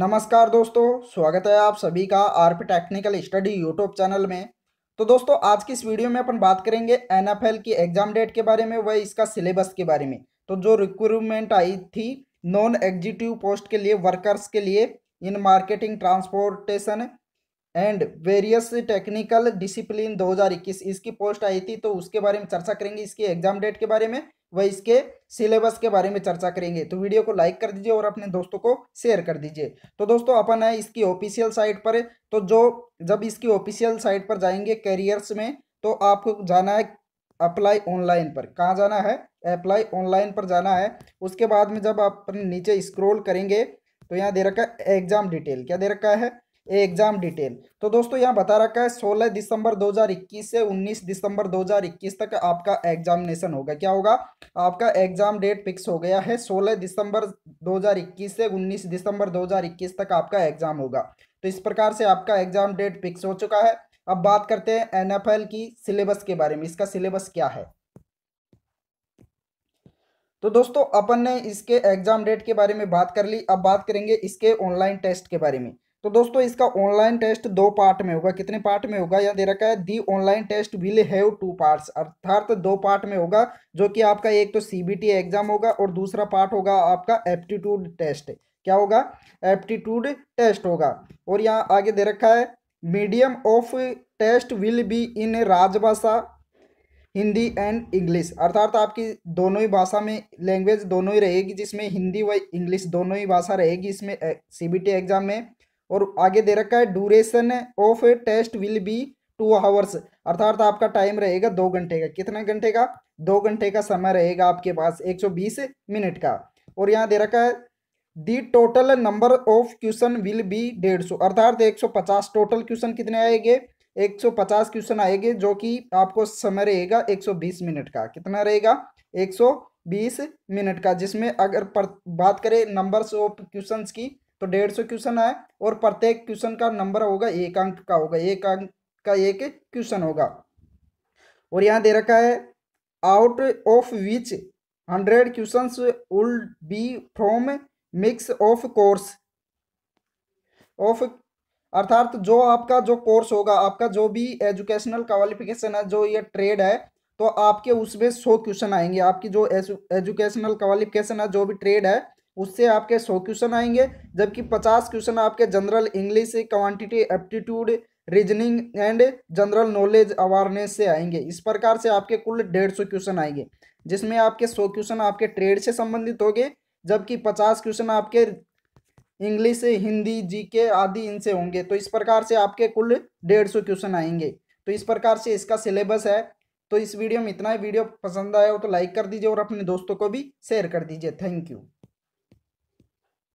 नमस्कार दोस्तों स्वागत है आप सभी का RP technical study YouTube channel में तो दोस्तों आज की इस वीडियो में अपन बात करेंगे एनएफएल की एग्जाम डेट के बारे में व इसका सिलेबस के बारे में तो जो रिक्रूटमेंट आई थी नॉन एग्जीक्यूटिव पोस्ट के लिए वर्कर्स के लिए in marketing transportation and various technical discipline दो इसकी पोस्ट आई थी तो उसके बारे में चर्चा करेंगे इसकी एग्जाम डेट के बारे में वह इसके सिलेबस के बारे में चर्चा करेंगे तो वीडियो को लाइक कर दीजिए और अपने दोस्तों को शेयर कर दीजिए तो दोस्तों अपन है इसकी ऑफिशियल साइट पर तो जो जब इसकी ऑफिशियल साइट पर जाएंगे कैरियर्स में तो आपको जाना है अप्लाई ऑनलाइन पर कहाँ जाना है अप्लाई ऑनलाइन पर जाना है उसके बाद में जब आप नीचे स्क्रोल करेंगे तो यहाँ दे रखा है एग्जाम डिटेल क्या दे रखा है एग्जाम डिटेल तो दोस्तों यहाँ बता रखा है 16 दिसंबर 2021 से 19 दिसंबर 2021 तक आपका एग्जामिनेशन होगा क्या होगा आपका एग्जाम डेट फिक्स हो गया है 16 दिसंबर 2021 से 19 दिसंबर 2021 तक आपका एग्जाम होगा तो इस प्रकार से आपका एग्जाम डेट फिक्स हो चुका है अब बात करते हैं एन एफ एल की सिलेबस के बारे में इसका सिलेबस क्या है तो दोस्तों अपन ने इसके एग्जाम डेट के बारे में बात कर ली अब बात करेंगे इसके ऑनलाइन टेस्ट के बारे में तो दोस्तों इसका ऑनलाइन टेस्ट दो पार्ट में होगा कितने पार्ट में होगा यहाँ दे रखा है the online test will have two parts अर्थात दो पार्ट में होगा जो कि आपका एक तो सीबीटी एग्जाम होगा और दूसरा पार्ट होगा आपका एप्टीट्यूड टेस्ट क्या होगा एप्टीट्यूड टेस्ट होगा और यहाँ आगे दे रखा है medium of test will be in राजभाषा हिंदी एंड इंग्लिश अर्थात आपकी दोनों ही भाषा में लैंग्वेज दोनों ही रहेगी जिसमें हिंदी व इंग्लिश दोनों ही भाषा रहेगी इसमें सीबीटी एग्जाम में और आगे दे रखा है duration of test will be two hours अर्थात आपका टाइम रहेगा दो घंटे का कितना घंटे का दो घंटे का समय रहेगा आपके पास 120 मिनट का और यहाँ दे रखा है the total number of question will be डेढ़ सौ अर्थात एक सौ पचास टोटल क्वेश्चन कितने आएंगे एक सौ पचास क्वेश्चन आएंगे जो कि आपको समय रहेगा एक सौ बीस मिनट का कितना रहेगा एक सौ बीस मिनट का जिसमें अगर पर, बात करें नंबर्स ऑफ क्वेश्चंस की तो डेढ़ सौ क्वेश्चन आए और प्रत्येक क्वेश्चन का नंबर होगा एक अंक का होगा एक अंक का एक क्वेश्चन होगा और यहाँ दे रखा है out of which hundred question will be from mix of course of अर्थात जो आपका जो कोर्स होगा आपका जो भी एजुकेशनल क्वालिफिकेशन है जो ये ट्रेड है तो आपके उसमें सौ क्वेश्चन आएंगे आपकी जो एजुकेशनल क्वालिफिकेशन है जो भी ट्रेड है उससे आपके सौ क्वेश्चन आएंगे जबकि पचास क्वेश्चन आपके general English quantity aptitude reasoning and general knowledge awareness से आएंगे इस प्रकार से आपके कुल डेढ़ सौ क्वेश्चन आएंगे जिसमें आपके सौ क्वेश्चन आपके ट्रेड से संबंधित होंगे जबकि पचास क्वेश्चन आपके इंग्लिश हिंदी जीके आदि इनसे होंगे तो इस प्रकार से आपके कुल डेढ़ सौ क्वेश्चन आएंगे तो इस प्रकार से इसका सिलेबस है तो इस वीडियो में इतना ही वीडियो पसंद आया हो तो लाइक कर दीजिए और अपने दोस्तों को भी शेयर कर दीजिए थैंक यू